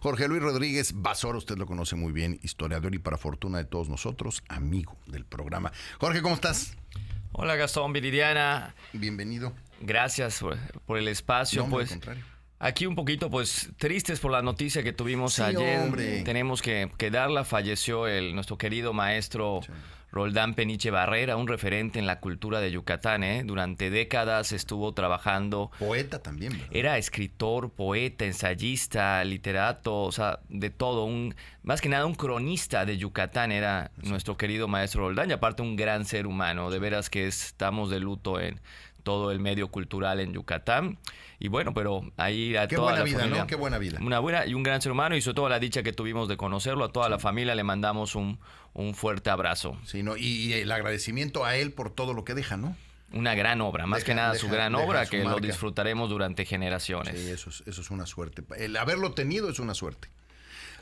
Jorge Luis Rodríguez Basor, usted lo conoce muy bien, historiador y para fortuna de todos nosotros, amigo del programa. Jorge, ¿cómo estás? Hola Gastón Viridiana. Bienvenido. Gracias por, el espacio. No, al pues. contrario. Aquí un poquito, pues, tristes por la noticia que tuvimos ayer. Tenemos que, darla. Falleció el, nuestro querido maestro Roldán Peniche Barrera, un referente en la cultura de Yucatán. ¿eh? Durante décadas estuvo trabajando. Poeta también. Era escritor, poeta, ensayista, literato, o sea, de todo. Un, más que nada un cronista de Yucatán era nuestro querido maestro Roldán y aparte un gran ser humano. De veras que estamos de luto en todo el medio cultural en Yucatán. Y bueno, pero ahí a Qué buena vida, ¿no? Qué buena vida. Una buena y un gran ser humano y sobre todo la dicha que tuvimos de conocerlo. A toda la familia le mandamos un, fuerte abrazo. Sí, y, el agradecimiento a él por todo lo que deja, ¿no? una gran obra, más que nada su gran obra que lo disfrutaremos durante generaciones. Sí, eso eso es una suerte. El haberlo tenido es una suerte.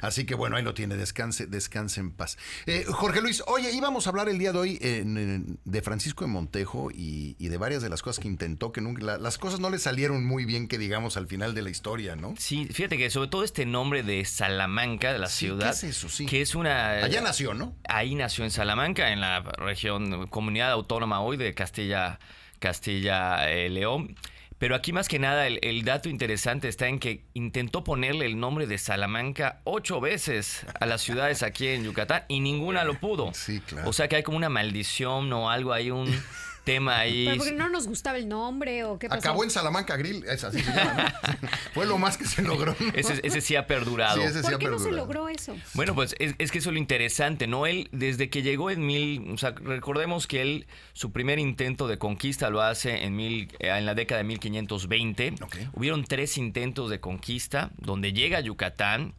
Así que bueno, ahí lo tiene, descanse, descanse en paz. Eh, Jorge Luis, oye, íbamos a hablar el día de hoy de Francisco de Montejo y, de varias de las cosas que intentó, que nunca, las cosas no le salieron muy bien, que digamos, al final de la historia, ¿no? Sí, fíjate que sobre todo este nombre de Salamanca, de la ciudad. eso? Sí. Que es una... Allá nació, ¿no? Ahí nació en Salamanca, en la región, comunidad autónoma hoy de Castilla. Castilla eh, León. Pero aquí más que nada el, dato interesante está en que intentó ponerle el nombre de Salamanca ocho veces a las ciudades aquí en Yucatán y ninguna lo pudo. Sí, claro. O sea que hay como una maldición o algo, hay un tema ahí. Pero porque no nos gustaba el nombre o qué pasó? Acabó en Salamanca Grill, esa ¿no? Fue lo más que se logró. Ese, sí ha perdurado. ¿Por qué no se logró eso? Bueno, pues es, que eso es lo interesante, ¿no? Él, desde que llegó en mil, o sea, recordemos que él, su primer intento de conquista lo hace en mil, eh, en la década de 1520. Okay. Hubieron tres intentos de conquista donde llega a Yucatán,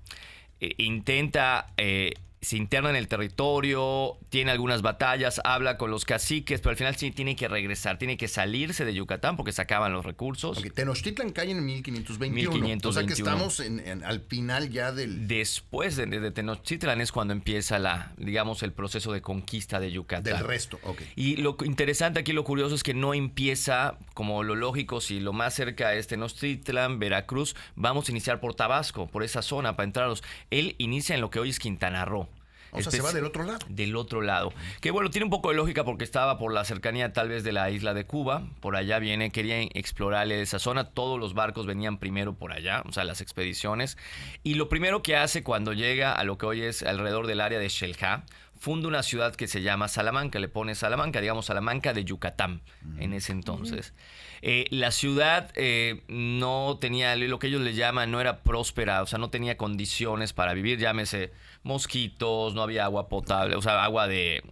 eh, intenta eh, se interna en el territorio, tiene algunas batallas, habla con los caciques, pero al final sí tiene que regresar, tiene que salirse de Yucatán porque se acaban los recursos. ¿Tenochtitlán Tenochtitlan cae en 1521, O sea que estamos al final ya del... Después de, de, Tenochtitlan es cuando empieza la, digamos, el proceso de conquista de Yucatán. Del resto, ok. Y lo interesante aquí, lo curioso es que no empieza como lo lógico, si lo más cerca es Tenochtitlan, Veracruz, vamos a iniciar por Tabasco, por esa zona para entraros. Él inicia en lo que hoy es Quintana Roo o sea, este se va del otro lado. Del otro lado. Que bueno, tiene un poco de lógica porque estaba por la cercanía tal vez de la isla de Cuba. Por allá viene, querían explorar esa zona. Todos los barcos venían primero por allá, o sea, las expediciones. Y lo primero que hace cuando llega a lo que hoy es alrededor del área de Shelja, funda una ciudad que se llama Salamanca, le pone Salamanca, digamos Salamanca de Yucatán en ese entonces. Eh, la ciudad eh, no tenía, lo que ellos le llaman, no era próspera, o sea, no tenía condiciones para vivir, llámese mosquitos, no había agua potable, o sea, agua de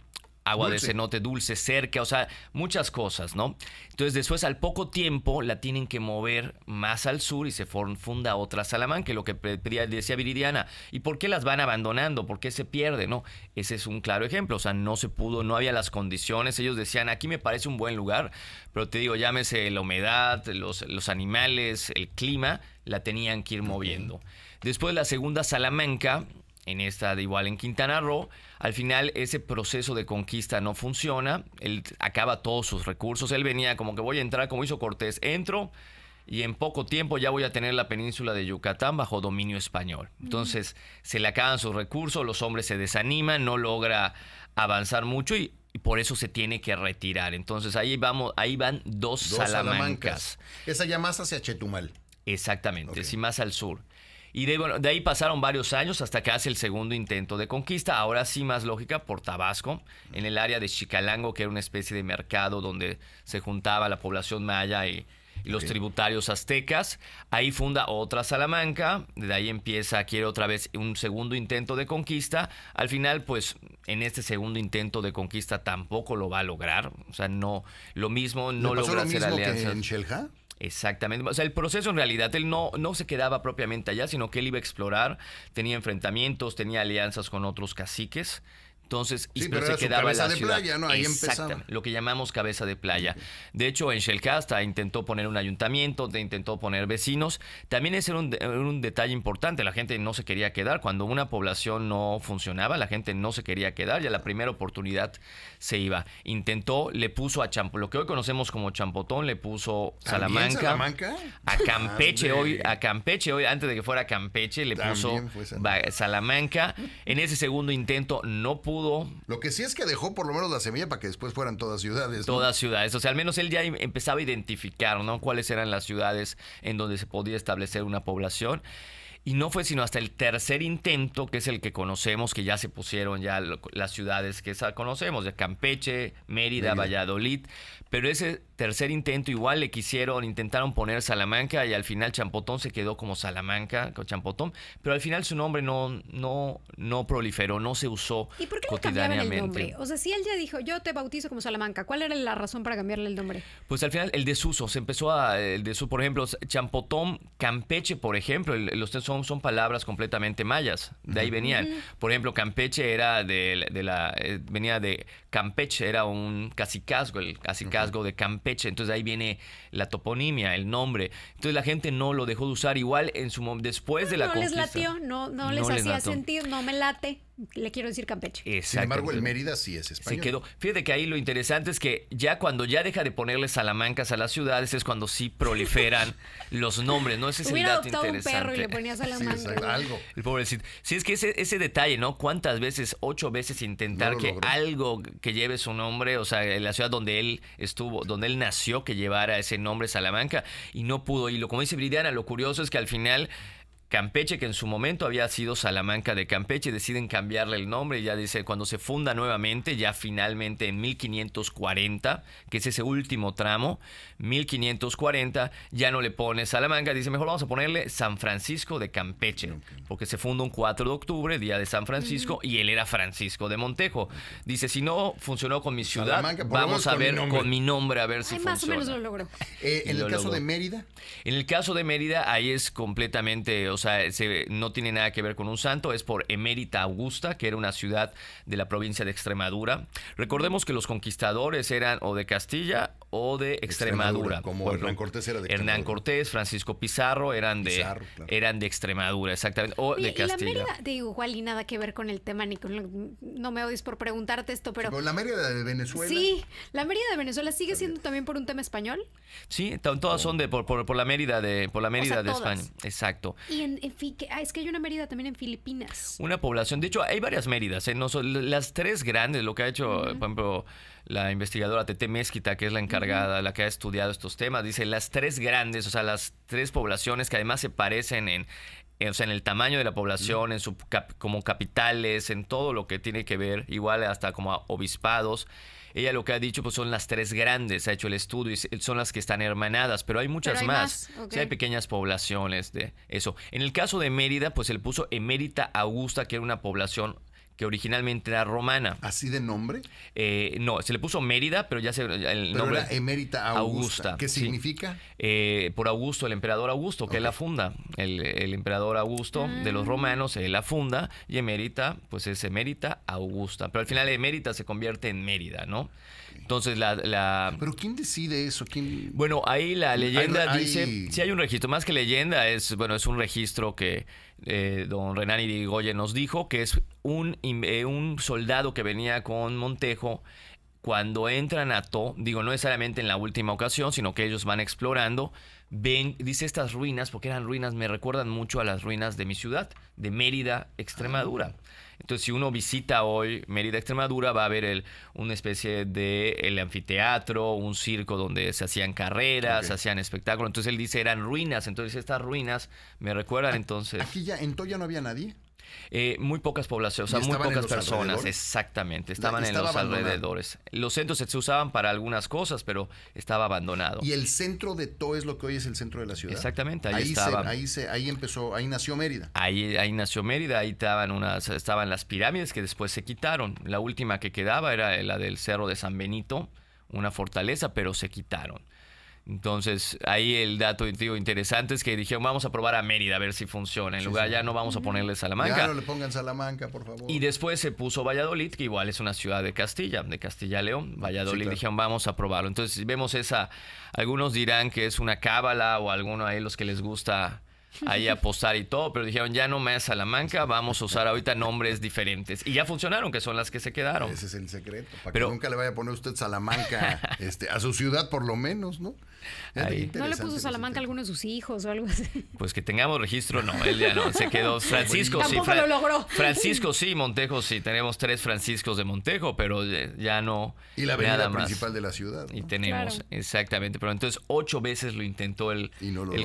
agua de cenote dulce cerca, o sea, muchas cosas, ¿no? Entonces después al poco tiempo la tienen que mover más al sur y se funda otra Salamanca, lo que decía Viridiana. ¿Y por qué las van abandonando? ¿Por qué se pierde? No, ese es un claro ejemplo, o sea, no se pudo, no había las condiciones, ellos decían, aquí me parece un buen lugar, pero te digo, llámese la humedad, los, los animales, el clima, la tenían que ir moviendo. Después la segunda Salamanca, en esta de igual en Quintana Roo. Al final ese proceso de conquista no funciona, él acaba todos sus recursos, él venía como que voy a entrar como hizo Cortés, entro y en poco tiempo ya voy a tener la península de Yucatán bajo dominio español. Entonces se le acaban sus recursos, los hombres se desaniman, no logra avanzar mucho y, por eso se tiene que retirar. Entonces ahí vamos, ahí van dos, salamancas. Esa ya más hacia Chetumal. Exactamente, si más al sur. Y de, ahí pasaron varios años hasta que hace el segundo intento de conquista, ahora sí más lógica, por Tabasco, en el área de Chicalango, que era una especie de mercado donde se juntaba la población maya y, los tributarios aztecas. Ahí funda otra Salamanca, de ahí empieza, quiere otra vez un segundo intento de conquista. Al final, pues en este segundo intento de conquista tampoco lo va a lograr, o sea, no, lo mismo, no logra lo hacer alianzas. Que en Exactamente. O sea, el proceso en realidad, él no, no se quedaba propiamente allá, sino que él iba a explorar, tenía enfrentamientos, tenía alianzas con otros caciques entonces se quedaba la de ciudad. playa, ¿no? Ahí Lo que llamamos cabeza de playa. De hecho, en Shelcasta intentó poner un ayuntamiento, intentó poner vecinos. También ese era un, detalle importante. La gente no se quería quedar. Cuando una población no funcionaba, la gente no se quería quedar y a la primera oportunidad se iba. Intentó, le puso a Champotón, lo que hoy conocemos como Champotón, le puso Salamanca. A Campeche hoy, a Campeche hoy, antes de que fuera Campeche, le puso Salamanca. En ese segundo intento no pudo lo que sí es que dejó por lo menos la semilla para que después fueran todas ciudades. Todas ciudades. O sea, al menos él ya empezaba a identificar, ¿no? Cuáles eran las ciudades en donde se podía establecer una población. Y no fue sino hasta el tercer intento, que es el que conocemos, que ya se pusieron ya las ciudades que conocemos, de Campeche, Mérida, Valladolid. Pero ese Tercer intento igual le quisieron, intentaron poner Salamanca y al final Champotón se quedó como Salamanca, con Champotón, pero al final su nombre no, no, no proliferó, no se usó ¿Y por qué cotidianamente. el nombre? O sea, si él ya dijo, yo te bautizo como Salamanca, ¿cuál era la razón para cambiarle el nombre? Pues al final el desuso, se empezó a, el desuso, por ejemplo, Champotón, Campeche, por ejemplo, los son, son palabras completamente mayas, de ahí venían. Por ejemplo, Campeche era de, la, eh, venía de Campeche, era un cacicazgo, el cacicazgo de Campeche peche, Entonces ahí viene la toponimia, el nombre. Entonces la gente no lo dejó de usar igual en su después de la ah, no Les latió, no, no, les hacía sentir, no me late. Le quiero decir Campeche. Sin embargo, el Mérida sí es español. Se quedó. Fíjate que ahí lo interesante es que ya cuando ya deja de ponerle salamancas a las ciudades es cuando sí proliferan los nombres, ¿no? Ese es Hubiera el dato interesante. un perro y le ponía salamanca. algo. El pobrecito. Sí, es que ese, detalle, ¿no? ¿Cuántas veces, ocho veces intentar que algo que lleve su nombre, o sea, en la ciudad donde él estuvo, donde él nació, que llevara ese nombre Salamanca y no pudo? Y lo como dice Bridiana, lo curioso es que al final Campeche, que en su momento había sido Salamanca de Campeche, deciden cambiarle el nombre ya dice, cuando se funda nuevamente, ya finalmente en 1540, que es ese último tramo, 1540, ya no le pone Salamanca, dice, mejor vamos a ponerle San Francisco de Campeche, porque se funda un 4 de octubre, día de San Francisco, y él era Francisco de Montejo. Dice, si no funcionó con mi ciudad, vamos a ver con mi nombre, a ver si más funciona. o menos lo eh, ¿En el caso de Mérida? En el caso de Mérida, ahí es completamente, sea, no tiene nada que ver con un santo, es por Emérita Augusta, que era una ciudad de la provincia de Extremadura. Recordemos que los conquistadores eran o de Castilla o de Extremadura. como Hernán Cortés de Hernán Cortés, Francisco Pizarro eran de, eran de Extremadura, exactamente, o de Castilla. Y la Mérida, igual y nada que ver con el tema, no me odies por preguntarte esto, pero... la Mérida de Venezuela. Sí, la Mérida de Venezuela sigue siendo también por un tema español. Sí, todas oh. son de por, la Mérida de, por la Mérida de España. Exacto. Ah, es que hay una Mérida también en Filipinas. Una población, de hecho hay varias Méridas, ¿eh? las tres grandes, lo que ha hecho, por ejemplo, la investigadora Tete Mezquita, que es la encargada, la que ha estudiado estos temas, dice las tres grandes, o sea, las tres poblaciones que además se parecen en, en el tamaño de la población, en su como capitales, en todo lo que tiene que ver, igual hasta como obispados. Ella lo que ha dicho pues son las tres grandes, ha hecho el estudio y son las que están hermanadas, pero hay muchas más. hay pequeñas poblaciones de eso. En el caso de Mérida, pues él puso Emérita Augusta, que era una población que originalmente era romana. ¿Así de nombre? Eh, no, se le puso Mérida, pero ya se. El nombre Emérita Augusta. ¿Qué significa? Eh, por Augusto, el emperador Augusto, que es la funda. El, emperador Augusto de los mm. romanos, él la funda. Y Emérita, pues es Emérita Augusta. Pero al final Emérita se convierte en Mérida, ¿no? Entonces la, ¿Pero quién decide eso? ¿Quién... Bueno, ahí la leyenda dice. Si hay un registro, más que leyenda, es, bueno, es un registro que eh, don Renan Irigoyen nos dijo, que es un, eh, soldado que venía con Montejo cuando entran a To, digo, no solamente en la última ocasión, sino que ellos van explorando, ven, dice estas ruinas, porque eran ruinas, me recuerdan mucho a las ruinas de mi ciudad, de Mérida, Extremadura. Entonces, si uno visita hoy Mérida, Extremadura, va a ver una especie de el anfiteatro, un circo donde se hacían carreras, se hacían espectáculos. Entonces él dice, eran ruinas. Entonces estas ruinas me recuerdan entonces... ¿Aquí ya en Toya no había nadie? Eh, muy pocas poblaciones, o sea, muy pocas personas, exactamente. Estaban en los alrededores. Los centros se usaban para algunas cosas, pero estaba abandonado. Y el centro de todo es lo que hoy es el centro de la ciudad. Exactamente, ahí, ahí, empezó, ahí nació Mérida. Ahí, ahí nació Mérida, ahí estaban, unas, estaban las pirámides que después se quitaron. La última que quedaba era la del Cerro de San Benito, una fortaleza, pero se quitaron. Entonces, ahí el dato interesante es que dijeron, vamos a probar a Mérida a ver si funciona. En lugar ya no vamos a ponerle Salamanca. no le pongan Salamanca, por favor. Y después se puso Valladolid, que igual es una ciudad de Castilla, de Castilla León. Valladolid dijeron, vamos a probarlo. Entonces, vemos esa, algunos dirán que es una cábala o alguno ahí los que les gusta ahí apostar y todo, pero dijeron ya no más Salamanca, vamos a usar ahorita nombres diferentes. Y ya funcionaron, que son las que se quedaron. Ese es el secreto, para que nunca le vaya a poner usted Salamanca este, a su ciudad por lo menos, ¿no? ¿No le puso Salamanca a alguno de sus hijos o algo así? Pues que tengamos registro, no, él ya no, se quedó. Francisco sí. Francisco sí, Montejo sí, tenemos tres Franciscos de Montejo, pero eh, ya no. Y la avenida principal de la ciudad. Y tenemos, exactamente, pero entonces ocho veces lo intentó el,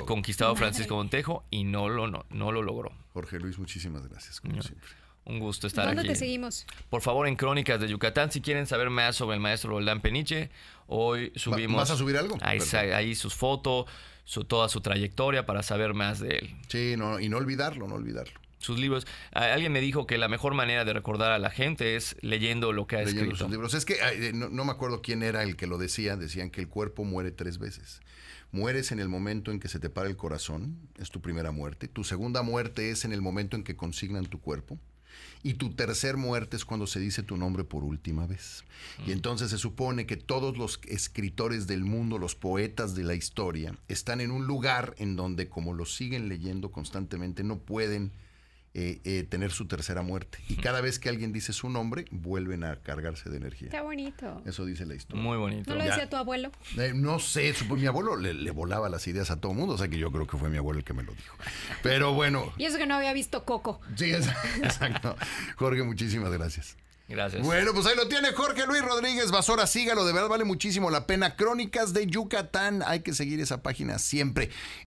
conquistado Francisco Montejo y no lo, no, no lo logró. Jorge Luis, muchísimas gracias, como siempre. Un gusto estar aquí. ¿Dónde te seguimos? Por favor, en Crónicas de Yucatán, si quieren saber más sobre el maestro Roldán Peniche, hoy subimos... ¿Vas a subir algo? Ahí, sus fotos, toda su trayectoria para saber más de él. Sí, y no olvidarlo, no olvidarlo. Sus libros. Alguien me dijo que la mejor manera de recordar a la gente es leyendo lo que ha leyendo escrito. Sus libros. Es que no me acuerdo quién era el que lo decía. Decían que el cuerpo muere tres veces. Mueres en el momento en que se te para el corazón, es tu primera muerte. Tu segunda muerte es en el momento en que consignan tu cuerpo. Y tu tercer muerte es cuando se dice tu nombre por última vez. Y mm. entonces se supone que todos los escritores del mundo, los poetas de la historia, están en un lugar en donde como lo siguen leyendo constantemente no pueden eh, eh, tener su tercera muerte. Y cada vez que alguien dice su nombre, vuelven a cargarse de energía. Está bonito. Eso dice la historia. Muy bonito. ¿No lo decía tu abuelo? Eh, no sé, pues, mi abuelo le, volaba las ideas a todo mundo, o sea que yo creo que fue mi abuelo el que me lo dijo. Pero bueno. Y eso que no había visto Coco. Sí, exacto. Jorge, muchísimas gracias. Gracias. Bueno, pues ahí lo tiene Jorge Luis Rodríguez Basora. Sígalo, de verdad vale muchísimo la pena. Crónicas de Yucatán, hay que seguir esa página siempre.